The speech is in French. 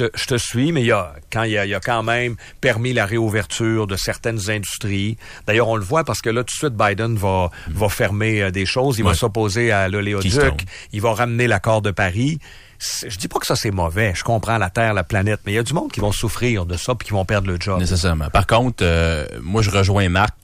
Euh, je, te, suis, mais il y a quand il y a, quand même permis la réouverture de certaines industries. D'ailleurs, on le voit parce que là, tout de suite, Biden va, va fermer euh, des choses. Il va s'opposer à l'oléoduc. Il va ramener l'accord de Paris je dis pas que ça c'est mauvais, je comprends la Terre, la planète, mais il y a du monde qui vont souffrir de ça puis qui vont perdre le job. Nécessairement. Par contre, euh, moi je rejoins Marc